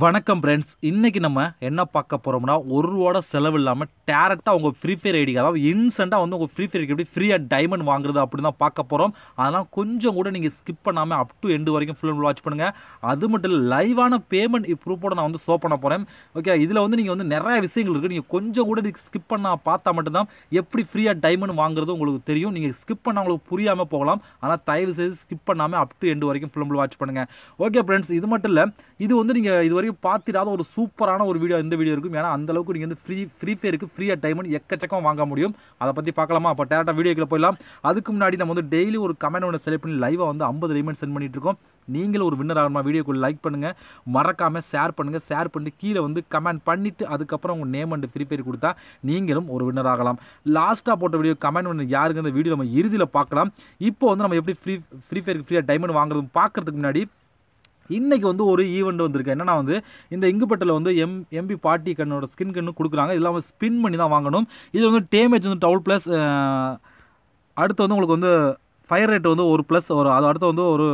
வணக்கம் ஃப்ரெண்ட்ஸ் இன்றைக்கி நம்ம என்ன பார்க்க போகிறோம்னா ஒரு ரூபோட செலவு இல்லாமல் டேரக்டாக உங்கள் ஃப்ரீ ஃபயர் ஐடி அதாவது இன்சென்ட்டாக வந்து உங்கள் ஃப்ரீ ஃபயர் எப்படி ஃப்ரீயாக டைமண்ட் வாங்குறது அப்படி தான் பார்க்க போகிறோம் அதெல்லாம் கொஞ்சம் கூட நீங்கள் ஸ்கிப் பண்ணாமல் அப் டு எண்டு வரைக்கும் ஃபுல் வாட்ச் பண்ணுங்கள் அது மட்டும் இல்லை லைவான பேமெண்ட் ப்ரூஃபோட நான் வந்து ஷோ பண்ண போகிறேன் ஓகே இதில் வந்து நீங்கள் வந்து நிறைய விஷயங்கள் இருக்குது நீங்கள் கொஞ்சம் கூட நீங்கள் ஸ்கிப் பண்ணால் பார்த்தா மட்டும்தான் எப்படி ஃப்ரீயாக டைமண்ட் வாங்குறது உங்களுக்கு தெரியும் நீங்கள் ஸ்கிப் பண்ணால் உங்களுக்கு புரியாமல் போகலாம் ஆனால் தயவு செய்து ஸ்கிப் பண்ணாமல் அப் டு எண்டு வரைக்கும் ஃபுல் வாட்ச் பண்ணுங்கள் ஓகே ஃப்ரெண்ட்ஸ் இது மட்டும் இல்லை இது வந்து நீங்கள் இது இதுவரைக்கும் பார்த்துடாத ஒரு சூப்பரான ஒரு வீடியோ இந்த வீடியோ இருக்கும் ஏன்னா அந்தளவுக்கு நீங்கள் வந்து ஃப்ரீ ஃப்ரீ ஃபயருக்கு ஃப்ரீயாக டைம்னு எக்கச்சக்கம் வாங்க முடியும் அதை பற்றி பார்க்கலாமா அப்போ டேரக்டாக வீடியோக்குள்ளே போயிடலாம் அதுக்கு முன்னாடி நம்ம வந்து டெய்லி ஒரு கமெண்ட் ஒன்று செலக்ட் பண்ணி லைவாக வந்து ஐம்பது ரிமெண்ட் சென்ட் பண்ணிட்டு இருக்கோம் நீங்களும் ஒரு வின்னர் ஆகணுமா வீடியோக்குள்ளே லைக் பண்ணுங்கள் மறக்காமல் ஷேர் பண்ணுங்கள் ஷேர் பண்ணிட்டு கீழே வந்து கமெண்ட் பண்ணிவிட்டு அதுக்கப்புறம் உங்கள் நேம் அண்டு ஃப்ரீ ஃபயர் கொடுத்தா நீங்களும் ஒரு வின்னர் ஆகலாம் லாஸ்ட்டாக போட்ட வீடியோ கமெண்ட் ஒன்று யாருக்கு அந்த வீடியோ நம்ம இறுதியில் பார்க்கலாம் இப்போ வந்து நம்ம எப்படி ஃப்ரீ ஃப்ரீ ஃபயருக்கு ஃப்ரீயாக டைமண்ட் வாங்குறது பார்க்குறதுக்கு முன்னாடி இன்றைக்கி வந்து ஒரு ஈவெண்ட் வந்திருக்கு என்னென்னா வந்து இந்த இங்குப்பட்டில் வந்து எம் எம்பி பாட்டி கண்ணோட ஸ்கின் கண்ணு கொடுக்குறாங்க இதெல்லாம் ஸ்பின் பண்ணி தான் வாங்கணும் இது வந்து டேமேஜ் வந்து டவுல் ப்ளஸ் அடுத்து வந்து உங்களுக்கு வந்து ஃபயர் ரேட் வந்து ஒரு ப்ளஸ் ஒரு அது அடுத்து வந்து ஒரு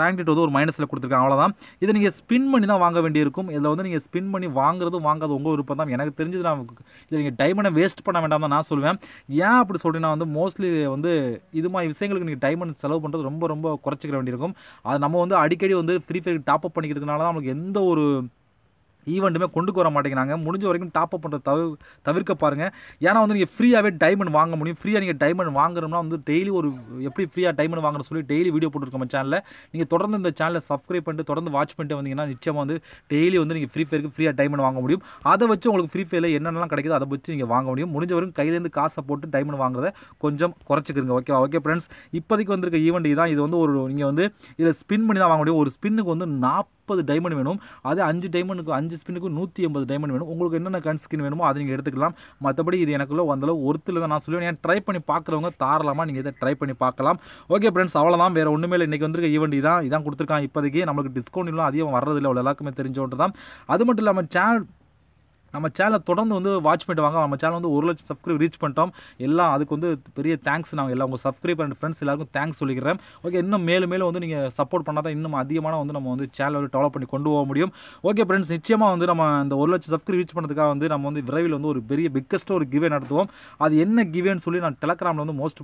ரேங்க் வந்து ஒரு மைனஸில் கொடுத்துருக்காங்க அவ்வளோதான் இதை நீங்கள் ஸ்பின் பண்ணி தான் வாங்க வேண்டியிருக்கும் இதில் வந்து நீங்கள் ஸ்பின் பண்ணி வாங்குறது வாங்காத உங்கள் விருப்பம் தான் எனக்கு தெரிஞ்சது நான் இதை நீங்கள் டைமண்டை வேஸ்ட் பண்ண வேண்டாம் தான் நான் சொல்லுவேன் ஏன் அப்படி சொல்கிறேன்னா வந்து மோஸ்ட்லி வந்து இது மாதிரி விஷயங்களுக்கு நீங்கள் டைமண்ட் செலவு பண்ணுறது ரொம்ப ரொம்ப குறைச்சிக்க வேண்டியிருக்கும் அது நம்ம வந்து அடிக்கடி வந்து ஃப்ரீ ஃபயர் டாப் அப் பண்ணிக்கிறதுனால தான் நம்மளுக்கு எந்த ஒரு ஈவெண்ட்டுமே கொண்டு வர மாட்டேங்கிறாங்க முடிஞ்ச வரைக்கும் டாப் அப் பண்ணுற தவிர தவிர்க்க பாருங்கள் ஏன்னா வந்து நீங்கள் ஃப்ரீயாகவே டைமண்ட் வாங்க முடியும் ஃப்ரீயாக நீங்கள் டைமண்ட் வாங்குறோம்னா வந்து டெய்லி ஒரு எப்படி ஃப்ரீயாக டைமண்ட் வாங்குற சொல்லி டெய்லி வீடியோ போட்டுருக்கோம் சேனலில் நீங்கள் தொடர்ந்து இந்த சேனலை சப்ஸ்கிரைப் பண்ணிட்டு தொடர்ந்து வாட்ச் பண்ணிட்டு வந்தீங்கன்னா நிச்சயமாக வந்து டெய்லி வந்து நீங்கள் ஃப்ரீ ஃபயருக்கு ஃப்ரீயாக டைமண்ட் வாங்க முடியும் அதை வச்சு உங்களுக்கு ஃப்ரீ ஃபயரில் என்னென்னலாம் கிடைக்குது அதை வச்சு நீங்கள் வாங்க முடியும் முடிஞ்ச வரைக்கும் கையிலேருந்து காசை போட்டு டைமண்ட் வாங்குறத கொஞ்சம் குறைச்சிக்கிறங்க ஓகேவா ஓகே ஃப்ரெண்ட்ஸ் இப்போதைக்கு வந்திருக்க ஈவெண்ட் இதுதான் இது வந்து ஒரு நீங்கள் வந்து இதில் ஸ்பின் பண்ணி தான் வாங்க முடியும் ஒரு ஸ்பின்னுக்கு வந்து நாற்பது முப்பது டைமண்ட் வேணும் அதே அஞ்சு டைமண்டுக்கு அஞ்சு ஸ்பின்னுக்கு நூற்றி எண்பது டைமண்ட் வேணும் உங்களுக்கு என்னென்ன கன் ஸ்கின் வேணுமோ அதை நீங்கள் எடுத்துக்கலாம் மற்றபடி இது எனக்குள்ள வந்தளவு ஒருத்தில் தான் நான் சொல்லுவேன் ஏன் ட்ரை பண்ணி பார்க்குறவங்க தாராளமாக நீங்கள் இதை ட்ரை பண்ணி பார்க்கலாம் ஓகே ஃப்ரெண்ட்ஸ் அவ்வளோதான் வேறு ஒன்றுமே இல்லை இன்றைக்கி வந்துருக்க ஈவெண்ட் இதான் இதான் கொடுத்துருக்கான் இப்போதைக்கு நம்மளுக்கு டிஸ்கவுண்ட் இல்லை அதிகம் வர்றதில்லை அவ்வளோ எல்லாருக்குமே தெரிஞ்சோன்றதான் தான் அது மட்டும் இல்லாமல் சேனல் நம்ம சேனலை தொடர்ந்து வந்து வாட்ச் பண்ணிட்டு வாங்க நம்ம சேனல் வந்து ஒரு லட்சம் சப்ஸ்கிரைப் ரீச் பண்ணிட்டோம் எல்லாம் அதுக்கு வந்து பெரிய தேங்க்ஸ் நாங்கள் எல்லாம் உங்கள் சப்ஸ்கிரைப் அண்ட் ஃப்ரெண்ட்ஸ் எல்லாருக்கும் தேங்க்ஸ் சொல்லிக்கிறேன் ஓகே இன்னும் மேலும் மேலும் வந்து நீங்கள் சப்போர்ட் பண்ணால் தான் இன்னும் அதிகமான வந்து நம்ம வந்து சேனல் டெவலப் பண்ணி கொண்டு போக முடியும் ஓகே ஃப்ரெண்ட்ஸ் நிச்சயமாக வந்து நம்ம இந்த ஒரு லட்சம் சப்ஸ்கிரைப் ரீச் பண்ணதுக்காக வந்து நம்ம வந்து விரைவில் வந்து ஒரு பெரிய பிக்கஸ்ட்டு ஒரு கிவே நடத்துவோம் அது என்ன கிவேன்னு சொல்லி நான் டெலகிராமில் வந்து மோஸ்ட்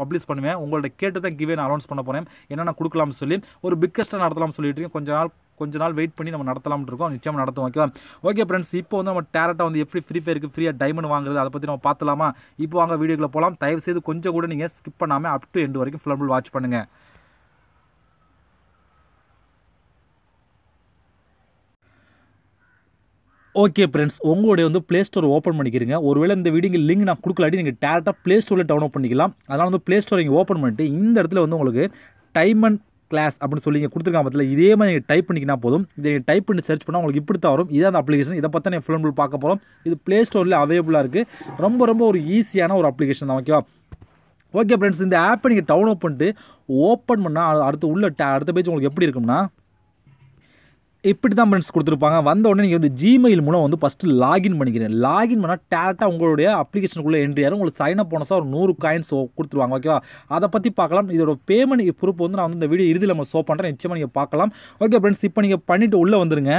பப்ளிஷ் பண்ணுவேன் உங்கள்ட்ட கேட்டு தான் கிவே நான் அனௌன்ஸ் பண்ண போகிறேன் என்னென்ன கொடுக்கலாம்னு சொல்லி ஒரு பிக்கஸ்ட்டாக நடத்தலாம்னு சொல்லிட்டு இருக்கேன் கொஞ்ச நாள் கொஞ்ச நாள் வெயிட் பண்ணி நம்ம நடத்தலாம்னு இருக்கோம் நிச்சயமாக நடத்தும் ஓகேவா ஓகே ஃப்ரெண்ட்ஸ் இப்போ வந்து நம்ம டேரெக்டாக வந்து எப்படி ஃப்ரீ ஃபயருக்கு ஃப்ரீயாக டைமண்ட் வாங்குறது அதை பற்றி நம்ம பார்த்துலாமா இப்போ வாங்க வீடியோக்குள்ளே போகலாம் தயவு செய்து கொஞ்சம் கூட நீங்கள் ஸ்கிப் பண்ணாமல் அப் டு எண்டு வரைக்கும் ஃபுல் வாட்ச் பண்ணுங்கள் ஓகே ஃப்ரெண்ட்ஸ் உங்களுடைய வந்து ப்ளே ஸ்டோர் ஓப்பன் பண்ணிக்கிறீங்க ஒருவேளை இந்த வீடியோ லிங்க் நான் கொடுக்கலாட்டி நீங்கள் டேரெக்டாக ப்ளே ஸ்டோரில் டவுன்லோட் பண்ணிக்கலாம் அதனால் வந்து ப்ளே ஸ்டோர் நீங்கள் ஓப்பன் பண்ணிட்டு இந்த இடத்துல வந்து உங்களுக்கு டைம் அண்ட் கிளாஸ் அப்படின்னு சொல்லி நீங்கள் கொடுத்துருக்காங்க பார்த்தீங்களா இதே மாதிரி நீங்கள் டைப் பண்ணிக்கினா போதும் இதை நீங்கள் டைப் பண்ணி சர்ச் பண்ணால் உங்களுக்கு இப்படி தான் வரும் இதான் அந்த அப்ளிகேஷன் இதை பற்றி நீங்கள் ஃபுல் ஃபுல் பார்க்க போகிறோம் இது ப்ளே ஸ்டோரில் அவைலபிளாக இருக்குது ரொம்ப ரொம்ப ஒரு ஈஸியான ஒரு அப்ளிகேஷன் தான் ஓகேவா ஓகே ஃப்ரெண்ட்ஸ் இந்த ஆப்பை நீங்கள் டவுன்லோட் பண்ணிட்டு ஓப்பன் பண்ணால் அடுத்து உள்ள அடுத்த பேஜ் உங்களுக்கு எப்படி இருக்கும்னா இப்படி தான் ஃப்ரெண்ட்ஸ் கொடுத்துருப்பாங்க வந்த உடனே நீங்கள் வந்து ஜிமெயில் மூலம் வந்து ஃபஸ்ட்டு லாகின் பண்ணிக்கிறேன் லாகின் பண்ணால் டேரெக்டாக உங்களுடைய அப்ளிகேஷனுக்குள்ளே என்ட்ரி ஆகும் உங்களுக்கு சைன் அப் போனஸாக ஒரு நூறு காயின்ஸ் கொடுத்துருவாங்க ஓகேவா அதை பற்றி பார்க்கலாம் இதோட பேமெண்ட் ப்ரூஃப் வந்து நான் வந்து இந்த வீடியோ இறுதியில் நம்ம ஷோ பண்ணுறேன் நிச்சயமாக நீங்கள் பார்க்கலாம் ஓகே ஃப்ரெண்ட்ஸ் இப்போ நீங்கள் பண்ணிவிட்டு உள்ளே வந்துருங்க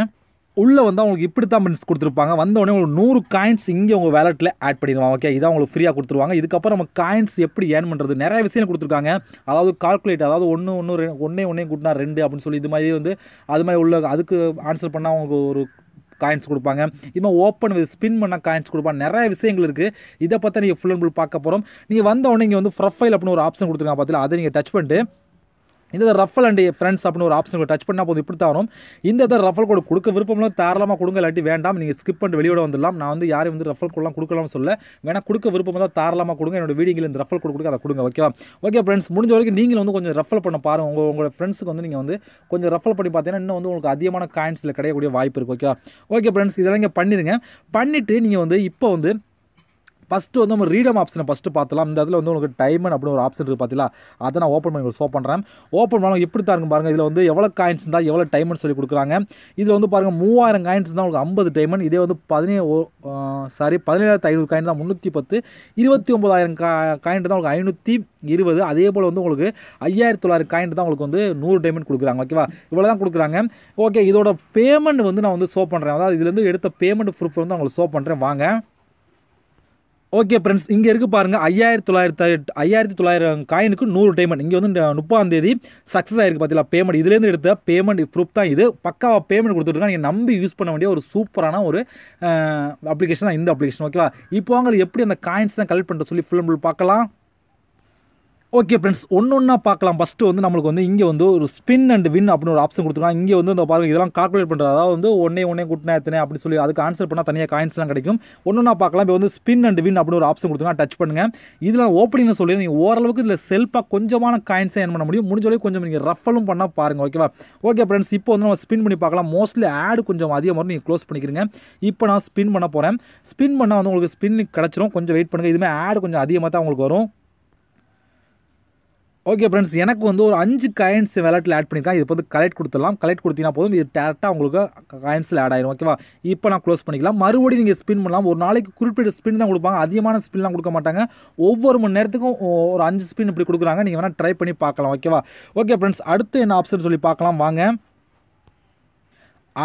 உள்ளே வந்து அவங்களுக்கு இப்படி தான் மின்ஸ் கொடுத்துருப்பாங்க வந்தோடனே உங்களுக்கு நூறு காயின்ஸ் இங்கே உங்கள் வேலெட்டில் ஆட் பண்ணிடுவாங்க ஓகே இதை அவங்களுக்கு ஃப்ரீயாக கொடுத்துருவாங்க இதுக்கப்புறம் நம்ம காயின்ஸ் எப்படி ஏர்ன் பண்ணுறது நிறைய விஷயம் கொடுத்துருக்காங்க அதாவது கால்குலேட் அதாவது ஒன்று ஒன்று ஒன்றே ஒன்றே கூட்டினா ரெண்டு அப்படின்னு சொல்லி இது மாதிரி வந்து அது மாதிரி உள்ள அதுக்கு ஆன்சர் பண்ணால் அவங்களுக்கு ஒரு காயின்ஸ் கொடுப்பாங்க இது மாதிரி ஓப்பன் வித் ஸ்பின் பண்ணால் காயின்ஸ் கொடுப்பாங்க நிறைய விஷயங்கள் இருக்குது இதை பற்றி நீங்கள் ஃபுல் அண்ட் ஃபுல் பார்க்க போகிறோம் நீங்கள் வந்த உடனே இங்கே வந்து ப்ரொஃபைல் அப்படின்னு ஒரு ஆப்ஷன் கொடுத்துருக்காங்க பார்த்தீங்களா அதை நீங்கள் டச் பண்ணிட்டு இந்த ரஃபல் அண்ட் ஃப்ரெண்ட்ஸ் அப்படின்னு ஒரு ஆப்ஷன் டச் பண்ணால் போதும் இப்படி வரும் இந்த இதை ரஃபல் கோடு கொடுக்க விருப்பம்லாம் தாராளமாக கொடுங்க இல்லாட்டி வேண்டாம் நீங்கள் ஸ்கிப் பண்ணி வெளியோட வந்துடலாம் நான் வந்து யாரையும் வந்து ரஃபல் கோடெலாம் கொடுக்கலாம்னு சொல்ல வேணால் கொடுக்க விருப்பம் தான் தாராளமாக கொடுங்க என்னோட வீடியோ இந்த ரஃபல் கோடு கொடுக்க அதை கொடுங்க ஓகேவா ஓகே ஃப்ரெண்ட்ஸ் முடிஞ்ச வரைக்கும் நீங்கள் வந்து கொஞ்சம் ரஃபல் பண்ண பாருங்கள் உங்கள் உங்களோட ஃப்ரெண்ட்ஸுக்கு வந்து நீங்கள் வந்து கொஞ்சம் ரஃபல் பண்ணி பார்த்தீங்கன்னா இன்னும் வந்து உங்களுக்கு அதிகமான காயின்ஸில் கிடைக்கக்கூடிய வாய்ப்பு இருக்குது ஓகேவா ஓகே ஃப்ரெண்ட்ஸ் இதெல்லாம் இங்கே பண்ணிடுங்க பண்ணிவிட்டு நீங்கள் வந்து இப்போ வந்து ஃபஸ்ட்டு வந்து நம்ம ரீடம் ஆப்ஷனை ஃபஸ்ட்டு பார்த்துலாம் இந்த இதில் வந்து உங்களுக்கு டைமன் அப்படின்னு ஒரு ஆப்ஷன் இருக்குது பார்த்தீங்களா அதை நான் ஓப்பன் பண்ணி உங்களுக்கு ஷோ பண்ணுறேன் ஓப்பன் பண்ணாலும் எப்படி தான் இருக்கும் பாருங்கள் இதில் வந்து எவ்வளோ காயின்ஸ் இருந்தால் எவ்வளோ டைமன் சொல்லி கொடுக்குறாங்க இதில் வந்து பாருங்கள் மூவாயிரம் காயின்ஸ் தான் உங்களுக்கு ஐம்பது டைமன் இதே வந்து பதினேழு சாரி பதினேழாயிரத்து ஐநூறு காயின் தான் முந்நூற்றி பத்து இருபத்தி ஒம்பதாயிரம் கா காயின் தான் உங்களுக்கு ஐநூற்றி இருபது அதே போல் வந்து உங்களுக்கு ஐயாயிரத்து தொள்ளாயிரம் காயின் தான் உங்களுக்கு வந்து நூறு டைமண்ட் கொடுக்குறாங்க ஓகேவா இவ்வளோ தான் கொடுக்குறாங்க ஓகே இதோட பேமெண்ட் வந்து நான் வந்து ஷோ பண்ணுறேன் அதாவது இதுலேருந்து எடுத்த பேமெண்ட் ப்ரூஃப் வந்து உங்களுக்கு ஷோ பண்ணுறேன் வாங்க ஓகே ஃப்ரெண்ட்ஸ் இங்கே இருக்குது பாருங்கள் ஐயாயிரத்தி தொள்ளாயிரத்தி ஐயாயிரத்தி தொள்ளாயிரம் காயினுக்கு நூறு டைமண்ட் இங்கே வந்து முப்பதாம் தேதி சக்ஸஸ் ஆகிருக்கு பார்த்தீங்களா பேமெண்ட் இதுலேருந்து எடுத்த பேமெண்ட் ப்ரூஃப் தான் இது பக்காவாக பேமெண்ட் கொடுத்துருக்காங்க நீங்கள் நம்பி யூஸ் பண்ண வேண்டிய ஒரு சூப்பரான ஒரு அப்ளிகேஷன் தான் இந்த அப்ளிகேஷன் ஓகேவா இப்போ அவங்களுக்கு எப்படி அந்த காயின்ஸ் தான் கலெக்ட் பண்ணுற சொல்லி ஃபுல் ஃபுல் பார்க்கலாம் ஓகே ஃப்ரெண்ட்ஸ் ஒன்று ஒன்றா பார்க்கலாம் ஃபஸ்ட்டு வந்து நம்மளுக்கு வந்து இங்கே வந்து ஒரு ஸ்பின் அண்ட் வின் அப்படின்னு ஒரு ஆப்ஷன் கொடுத்துருக்காங்க இங்கே வந்து இந்த பாருங்கள் இதெல்லாம் கால்குலேட் பண்ணுறது அதாவது வந்து ஒன்னே ஒன்றே குட்டினா எத்தனை அப்படின்னு சொல்லி அதுக்கு ஆன்சர் பண்ணால் தனியாக காயின்ஸ்லாம் கிடைக்கும் ஒன்று ஒன்றா பார்க்கலாம் இப்போ வந்து ஸ்பின் அண்ட் வின் அப்படின்னு ஒரு ஆப்ஷன் கொடுத்துருக்காங்க டச் பண்ணுங்கள் இதில் ஓப்பனிங்னு சொல்லி நீங்கள் ஓரளவுக்கு இதில் செல்ஃபாக கொஞ்சமான காயின்ஸை ஏன் பண்ண முடியும் முடிஞ்சளவுக்கு கொஞ்சம் நீங்கள் ரஃபலும் பண்ணால் பாருங்கள் ஓகேவா ஓகே ஃப்ரெண்ட்ஸ் இப்போ வந்து நம்ம ஸ்பின் பண்ணி பார்க்கலாம் மோஸ்ட்லி ஆடு கொஞ்சம் அதிகமாக நீங்கள் க்ளோஸ் பண்ணிக்கிறீங்க இப்போ நான் ஸ்பின் பண்ண போகிறேன் ஸ்பின் பண்ணால் வந்து உங்களுக்கு ஸ்பின் கிடச்சிரும் கொஞ்சம் வெயிட் பண்ணுங்கள் இதுமாதிரி ஆடு கொஞ்சம் அதிகமாக தான் உங்களுக்கு வரும் ஓகே ஃப்ரெண்ட்ஸ் எனக்கு வந்து ஒரு அஞ்சு காயின்ஸ் விளையாட்டில் ஆட் பண்ணியிருக்கேன் இது வந்து கலெக்ட் கொடுத்துடலாம் கலெக்ட் கொடுத்தீங்கன்னா போதும் இது டேரெக்டாக உங்களுக்கு காயின்ஸில் ஆட் ஆயிரும் ஓகேவா இப்போ நான் க்ளோஸ் பண்ணிக்கலாம் மறுபடியும் நீங்கள் ஸ்பின் பண்ணலாம் ஒரு நாளைக்கு குறிப்பிட்ட ஸ்பின் தான் கொடுப்பாங்க அதிகமான ஸ்பின்லாம் கொடுக்க மாட்டாங்க ஒவ்வொரு மணி நேரத்துக்கும் ஒரு அஞ்சு ஸ்பின் இப்படி கொடுக்குறாங்க நீங்கள் வேணால் ட்ரை பண்ணி பார்க்கலாம் ஓகேவா ஓகே ஃப்ரெண்ட்ஸ் அடுத்து என்ன ஆப்ஷன் சொல்லி பார்க்கலாம் வாங்க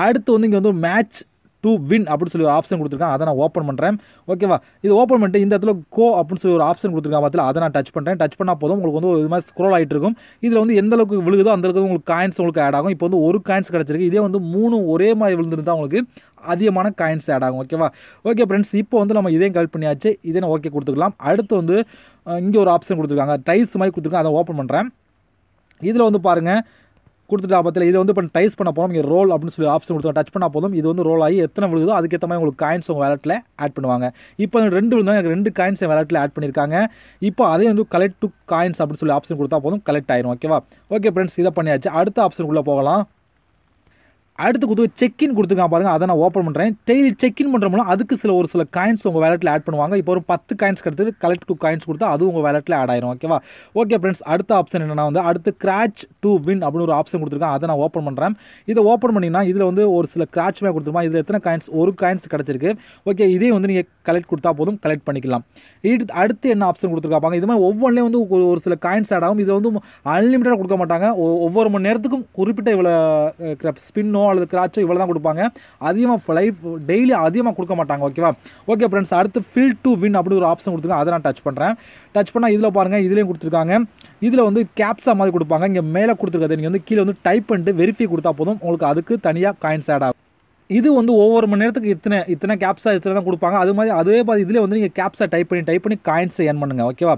அடுத்து வந்து இங்கே வந்து மேட்ச் டு வின் அப்படின்னு சொல்லி ஒரு ஆப்ஷன் கொடுத்துருக்கான் அதை நான் ஓப்பன் பண்ணுறேன் ஓகேவா இது ஓப்பன் பண்ணிட்டு இந்த இடத்துல கோ அப்படின்னு சொல்லி ஒரு ஆப்ஷன் கொடுத்துருக்கான் பார்த்துல அதை நான் டச் பண்ணுறேன் டச் பண்ணால் போதும் உங்களுக்கு வந்து ஒரு மாதிரி ஸ்க்ரோல் ஆகிட்டு இருக்கும் இதில் வந்து எந்த அளவுக்கு விழுகுதோ அந்த அளவுக்கு உங்களுக்கு காயின்ஸ் உங்களுக்கு ஆட் ஆகும் இப்போ வந்து ஒரு காயின்ஸ் கிடச்சிருக்கு இதே வந்து மூணு ஒரே மாதிரி விழுந்துருந்தா உங்களுக்கு அதிகமான காயின்ஸ் ஆட் ஆகும் ஓகேவா ஓகே ஃப்ரெண்ட்ஸ் இப்போ வந்து நம்ம இதையும் கலெக்ட் பண்ணியாச்சு இதே நான் ஓகே கொடுத்துக்கலாம் அடுத்து வந்து இங்கே ஒரு ஆப்ஷன் கொடுத்துருக்காங்க டைஸ் மாதிரி கொடுத்துருக்காங்க அதை ஓப்பன் பண்ணுறேன் இதில் வந்து பாருங்கள் கொடுத்துட்டா பற்றியில் இதை வந்து இப்போ டைஸ் பண்ண போகிறோம் நீங்கள் ரோல் அப்படின்னு சொல்லி ஆப்ஷன் கொடுத்தோம் டச் பண்ணால் போதும் இது வந்து ரோல் ஆகி எத்தனை விழுதோ அதுக்கேற்ற மாதிரி உங்களுக்கு காயின்ஸ் உங்கள் வேலட்டில் ஆட் பண்ணுவாங்க இப்போ ரெண்டு விழுந்தாங்க எனக்கு ரெண்டு காயின்ஸ் என் வேலட்டில் ஆட் பண்ணியிருக்காங்க இப்போ அதே வந்து கலெக்ட் டு காயின்ஸ் அப்படின்னு சொல்லி ஆப்ஷன் கொடுத்தா போதும் கலெக்ட் ஆயிரும் ஓகேவா ஓகே ஃப்ரெண்ட்ஸ் இதை பண்ணியாச்சு அடுத்த ஆப்ஷனுக்குள்ளே போகலாம் அடுத்து கொடுத்து செக்இன் கொடுத்துருக்கான் பாருங்கள் அதை நான் ஓப்பன் பண்ணுறேன் டெய்லி செக்இன் பண்ணுற மூலம் அதுக்கு சில ஒரு சில காயின்ஸ் உங்கள் வேலெட்டில் ஆட் பண்ணுவாங்க இப்போ ஒரு பத்து காயின்ஸ் கிடைத்து கலெக்ட் டூ காயின்ஸ் கொடுத்து அது உங்கள் வேலெட்டில் ஆட் ஆயிரும் ஓகேவா ஓகே ஃப்ரெண்ட்ஸ் அடுத்த ஆப்ஷன் என்னென்னா வந்து அடுத்து கிராச் டூ வின் அப்படின்னு ஒரு ஆப்ஷன் கொடுத்துருக்கான் அதை நான் ஓப்பன் பண்ணுறேன் இதை ஓப்பன் பண்ணிங்கன்னா இதில் வந்து ஒரு சில கிராச் கொடுத்துருமா இதில் எத்தனை காயின்ஸ் ஒரு காயின்ஸ் கிடச்சிருக்கு ஓகே இதே வந்து நீங்கள் கலெக்ட் கொடுத்தா போதும் கலெக்ட் பண்ணிக்கலாம் இது அடுத்து என்ன ஆப்ஷன் கொடுத்துருக்காப்பாங்க இது மாதிரி ஒவ்வொன்றிலே வந்து ஒரு சில காயின்ஸ் ஆட் ஆகும் இதில் வந்து அன்லிமிட்டடாக கொடுக்க மாட்டாங்க ஒவ்வொரு மணி நேரத்துக்கும் குறிப்பிட்ட இவ்வளோ ஸ்பின்னோ பாலோ அல்லது கிராச்சோ இவ்வளோ தான் கொடுப்பாங்க அதிகமாக லைஃப் டெய்லி அதிகமாக கொடுக்க மாட்டாங்க ஓகேவா ஓகே ஃப்ரெண்ட்ஸ் அடுத்து ஃபில் டு வின் அப்படி ஒரு ஆப்ஷன் கொடுத்துருங்க அதை நான் டச் பண்ணுறேன் டச் பண்ணால் இதில் பாருங்கள் இதுலேயும் கொடுத்துருக்காங்க இதில் வந்து கேப்ஸா மாதிரி கொடுப்பாங்க இங்கே மேலே கொடுத்துருக்காது நீங்கள் வந்து கீழே வந்து டைப் பண்ணிட்டு வெரிஃபை கொடுத்தா போதும் உங்களுக்கு அதுக்கு தனியாக காயின்ஸ் ஆட் ஆகும் இது வந்து ஒவ்வொரு மணி நேரத்துக்கு இத்தனை இத்தனை கேப்ஸா இத்தனை தான் கொடுப்பாங்க அது மாதிரி அதே மாதிரி இதில் வந்து நீங்கள் கேப்ஸை டைப் பண்ணி டைப் பண்ணி காயின்ஸை ஏர்ன் பண்ணுங்கள் ஓகேவா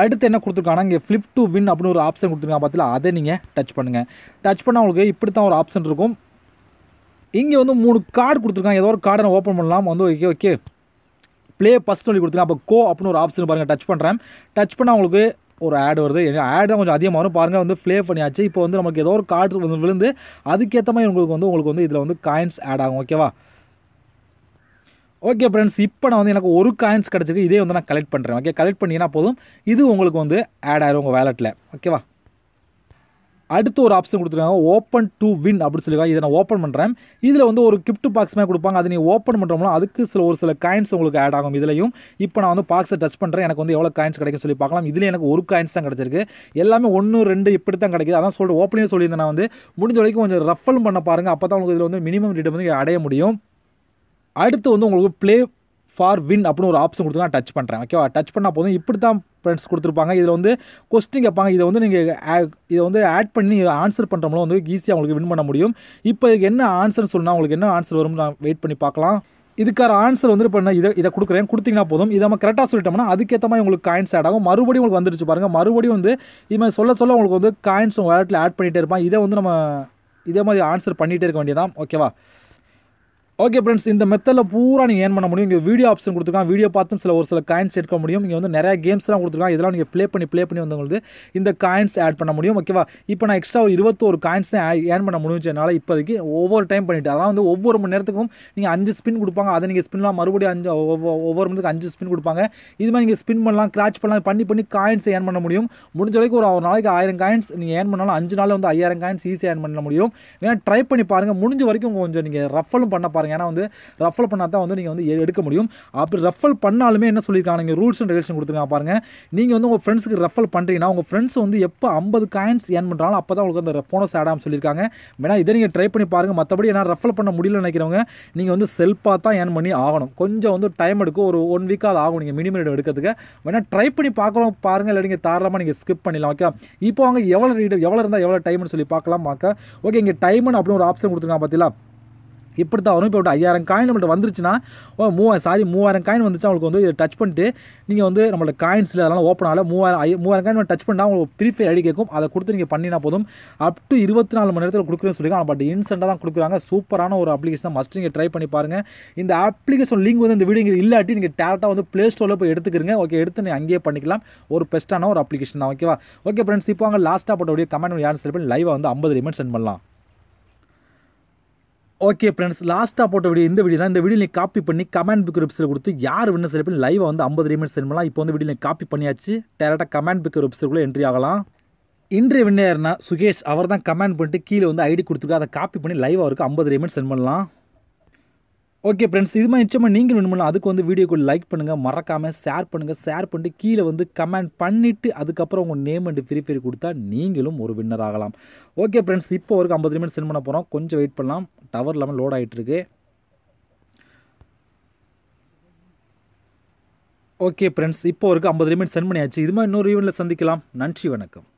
அடுத்து என்ன கொடுத்துருக்காங்கன்னா இங்கே ஃப்ளிப் டு வின் அப்படின்னு ஒரு ஆப்ஷன் கொடுத்துருக்காங்க பார்த்தீங்களா அதை நீங்கள் டச் பண்ணுங்கள் டச் பண்ணால் உங்களுக்கு இப்படி தான் ஒரு ஆப்ஷன் இருக்கும் இங்கே வந்து மூணு கார்டு கொடுத்துருக்காங்க ஏதோ ஒரு கார்டை நான் ஓப்பன் பண்ணலாம் வந்து ஓகே ஓகே ப்ளே ஃபஸ்ட் சொல்லி கொடுத்துருக்கேன் அப்போ கோ அப்படின்னு ஒரு ஆப்ஷன் பாருங்கள் டச் பண்ணுறேன் டச் பண்ணால் உங்களுக்கு ஒரு ஆடு வருது ஆடு கொஞ்சம் அதிகமாக வரும் பாருங்கள் வந்து ஃப்ளே பண்ணியாச்சு இப்போ வந்து நமக்கு ஏதோ ஒரு கார்டு வந்து விழுந்து அதுக்கேற்ற மாதிரி உங்களுக்கு வந்து உங்களுக்கு வந்து இதில் வந்து காயின்ஸ் ஆட் ஆகும் ஓகேவா ஓகே ஃப்ரெண்ட்ஸ் இப்போ நான் வந்து எனக்கு ஒரு காயின்ஸ் கிடச்சிருக்கு இதே வந்து நான் கலெக்ட் பண்ணுறேன் ஓகே கலெக்ட் பண்ணிங்கன்னா போதும் இது உங்களுக்கு வந்து ஆட் ஆயிரும் உங்கள் வேலெட்டில் ஓகேவா அடுத்து ஒரு ஆப்ஷன் கொடுத்துருக்காங்க ஓப்பன் டு வின் அப்படின்னு சொல்லியிருக்காங்க இதை நான் ஓப்பன் பண்ணுறேன் இதில் வந்து ஒரு கிஃப்ட் பாக்ஸ் மாதிரி கொடுப்பாங்க அதை நீ ஓப்பன் பண்ணுறோம்னா அதுக்கு சில ஒரு சில காயின்ஸ் உங்களுக்கு ஆட் ஆகும் இதுலையும் இப்போ நான் வந்து பாக்ஸை டச் பண்ணுறேன் எனக்கு வந்து எவ்வளோ காயின்ஸ் கிடைக்கும் சொல்லி பார்க்கலாம் இதில் எனக்கு ஒரு காயின்ஸ் தான் கிடச்சிருக்கு எல்லாமே ஒன்று ரெண்டு இப்படி தான் கிடைக்குது அதான் சொல்கிற ஓப்பனே சொல்லியிருந்தேன் நான் வந்து முடிஞ்ச வரைக்கும் கொஞ்சம் ரஃபல் பண்ண பாருங்கள் அப்போ தான் உங்களுக்கு இதில் வந்து மினிமம் ரேட் வந்து அடைய முடியும் அடுத்து வந்து உங்களுக்கு ப்ளே ஃபார் வின் அப்படின்னு ஒரு ஆப்ஷன் கொடுத்து நான் டச் பண்ணுறேன் ஓகேவா டச் பண்ணால் போதும் இப்படி தான் ஃப்ரெண்ட்ஸ் கொடுத்துருப்பாங்க இதில் வந்து கொஸ்டின் கேட்பாங்க இதை வந்து நீங்கள் இதை வந்து ஆட் பண்ணி நீங்கள் ஆன்சர் பண்ணுறோம்னா வந்து ஈஸியாக உங்களுக்கு வின் பண்ண முடியும் இப்போ இதுக்கு என்ன ஆன்சர்னு சொன்னால் உங்களுக்கு என்ன ஆன்சர் வரும்னு நான் வெயிட் பண்ணி பார்க்கலாம் இதுக்கான ஆன்சர் வந்து இப்போ நான் இதை இதை கொடுக்குறேன் கொடுத்தீங்கன்னா போதும் இதை நம்ம கரெக்டாக சொல்லிட்டோம்னா அதுக்கேற்ற மாதிரி உங்களுக்கு காயின்ஸ் ஆட் ஆகும் மறுபடியும் உங்களுக்கு வந்துடுச்சு பாருங்கள் மறுபடியும் வந்து இது மாதிரி சொல்ல சொல்ல உங்களுக்கு வந்து காயின்ஸ் உங்கள் வேலட்டில் ஆட் பண்ணிகிட்டே இருப்பான் இதை வந்து நம்ம இதே மாதிரி ஆன்சர் பண்ணிகிட்டே இருக்க வேண்டியதான் ஓகேவா ஓகே ஃப்ரெண்ட்ஸ் இந்த மெத்தடில் பூரா நீங்கள் ஏன் பண்ண முடியும் இங்கே வீடியோ ஆப்ஷன் கொடுத்துருக்காங்க வீடியோ பார்த்தும் சில ஒரு சில காயின்ஸ் எடுக்க முடியும் இங்கே வந்து நிறைய கேம்ஸ்லாம் கொடுத்துருக்காங்க இதெல்லாம் நீங்கள் ப்ளே பண்ணி ப்ளே பண்ணி வந்தவங்களுக்கு இந்த காயின்ஸ் ஆட் பண்ண முடியும் ஓகேவா இப்போ நான் எக்ஸ்ட்ரா ஒரு இருபத்தோரு காயின்ஸ் தான் ஏன் பண்ண என்னால் இப்போதைக்கு ஒவ்வொரு டைம் பண்ணிவிட்டு அதான் வந்து ஒவ்வொரு மணி நேரத்துக்கும் நீங்கள் அஞ்சு ஸ்பின் கொடுப்பாங்க அதை நீங்கள் ஸ்பின்லாம் மறுபடியும் அஞ்சு ஒவ்வொரு மணி அஞ்சு ஸ்பின் கொடுப்பாங்க இது மாதிரி நீங்கள் ஸ்பின் பண்ணலாம் கிராச் பண்ணலாம் பண்ணி பண்ணி காயின்ஸ் ஏன் பண்ண முடியும் முடிஞ்ச வரைக்கும் ஒரு ஒரு நாளைக்கு ஆயிரம் காயின்ஸ் நீங்கள் ஏன் பண்ணாலும் அஞ்சு நாள் வந்து ஐயாயிரம் காயின்ஸ் ஈஸியாக ஏன் பண்ண முடியும் ஏன்னா ட்ரை பண்ணி பாருங்கள் முடிஞ்ச வரைக்கும் கொஞ்சம் நீங்கள் ரஃபலும் பண்ண பாருங்கள் பாருங்கள் ஏன்னா வந்து ரஃபல் பண்ணால் தான் வந்து நீங்கள் வந்து எடுக்க முடியும் அப்படி ரஃபல் பண்ணாலுமே என்ன சொல்லியிருக்காங்க நீங்கள் ரூல்ஸ் அண்ட் ரெகுலேஷன் கொடுத்துருக்காங்க பாருங்கள் நீங்கள் வந்து உங்கள் ஃப்ரெண்ட்ஸுக்கு ரெஃபல் பண்ணுறீங்கன்னா உங்கள் ஃப்ரெண்ட்ஸ் வந்து எப்போ ஐம்பது காயின்ஸ் ஏன் பண்ணுறாலும் அப்போ தான் உங்களுக்கு அந்த போனஸ் ஆடாமல் சொல்லியிருக்காங்க வேணா இதை நீங்கள் ட்ரை பண்ணி பாருங்கள் மற்றபடி ஏன்னா ரெஃபல் பண்ண முடியல நினைக்கிறவங்க நீங்கள் வந்து செல்ஃபாக தான் ஏர்ன் பண்ணி ஆகணும் கொஞ்சம் வந்து டைம் எடுக்கும் ஒரு ஒன் வீக்காக அது ஆகும் நீங்கள் மினிமம் எடுக்கிறதுக்கு வேணால் ட்ரை பண்ணி பார்க்கலாம் பாருங்கள் இல்லை நீங்கள் தாராளமாக நீங்கள் ஸ்கிப் பண்ணிடலாம் ஓகே இப்போ அவங்க எவ்வளோ ரீட் எவ்வளோ இருந்தால் எவ்வளோ டைம்னு சொல்லி பார்க்கலாம் பார்க்க ஓகே இங்கே டைம்னு அப்படின்னு ஒரு ஆப்ஷன் கொடுத்துருக்காங்க பார்த்தீங்களா இப்படி தான் வரும் இப்போ ஒரு ஐயாயிரம் காயின் நம்மள்ட்ட வந்துருச்சுன்னா மூவாயிரம் சாரி மூவாயிரம் காயின் வந்துச்சு அவங்களுக்கு வந்து டச் பண்ணிட்டு நீங்கள் வந்து நம்மளோட காயின்ஸில் அதெல்லாம் ஓப்பன் ஆகல மூவாயிரம் ஐ மூவாயிரம் காயின் டச் பண்ணால் உங்களுக்கு ஃப்ரீ ஃபயர் ஐடி கேட்கும் அதை கொடுத்து நீங்கள் பண்ணினா போதும் அப் டு இருபத்தி நாலு மணி நேரத்தில் கொடுக்குறேன்னு சொல்லியிருக்காங்க பட் இன்ஸ்டண்ட்டாக தான் கொடுக்குறாங்க சூப்பரான ஒரு அப்ளிகேஷன் மஸ்ட் நீங்கள் ட்ரை பண்ணி பாருங்கள் இந்த அப்ளிகேஷன் லிங்க் வந்து இந்த வீடியோ இல்லாட்டி நீங்கள் டேரெக்டாக வந்து ப்ளே ஸ்டோரில் போய் எடுத்துக்கிறங்க ஓகே எடுத்து நீங்கள் அங்கேயே பண்ணிக்கலாம் ஒரு பெஸ்ட்டான ஒரு அப்ளிகேஷன் தான் ஓகேவா ஓகே ஃப்ரெண்ட்ஸ் இப்போ அவங்க லாஸ்ட்டாக போட்டோடைய கமெண்ட் யாரும் செலவு பண்ணி லைவாக வந்து ஐம்பது ரிமெண்ட் சென்ட் பண்ணலாம் ஓகே ஃப்ரெண்ட்ஸ் லாஸ்ட்டாக போட்ட வீடியோ இந்த வீடியோ தான் இந்த வீடியோ நீ காப்பி பண்ணி கமெண்ட் புக் வெப்சைட் கொடுத்து யார் வின்னர் சில பேர் லைவாக வந்து ஐம்பது ரெமிட் சென்ட் பண்ணலாம் இப்போ வந்து வீடியோ காப்பி பண்ணியாச்சு டேரெக்டாக கமெண்ட் புக் வெப்சைட்குள்ளே என்ட்ரி ஆகலாம் இன்றைய வின்னர் சுகேஷ் அவர் தான் கமெண்ட் பண்ணிட்டு கீழே வந்து ஐடி கொடுத்துருக்கு அதை காப்பி பண்ணி லைவாக இருக்குது ஐம்பது ரெமிட் சென்ட் பண்ணலாம் ஓகே ஃப்ரெண்ட்ஸ் இது மாதிரி நிச்சயமாக நீங்கள் வேணும்னா அதுக்கு வந்து வீடியோக்கு லைக் பண்ணுங்கள் மறக்காமல் ஷேர் பண்ணுங்கள் ஷேர் பண்ணிட்டு கீழே வந்து கமெண்ட் பண்ணிவிட்டு அதுக்கப்புறம் உங்கள் நேம் அண்ட் ஃப்ரீ ஃபயர் கொடுத்தா நீங்களும் ஒரு வின்னர் ஆகலாம் ஓகே ஃப்ரெண்ட்ஸ் இப்போ ஒரு ஐம்பது நிமிடம் சென்ட் பண்ண போகிறோம் கொஞ்சம் வெயிட் பண்ணலாம் டவர் இல்லாமல் லோட் ஆகிட்டுருக்கு ஓகே ஃப்ரெண்ட்ஸ் இப்போ ஒரு ஐம்பது நிமிடம் சென்ட் பண்ணியாச்சு இது மாதிரி இன்னொரு ஈவெண்ட்டில் சந்திக்கலாம் நன்றி வணக்கம்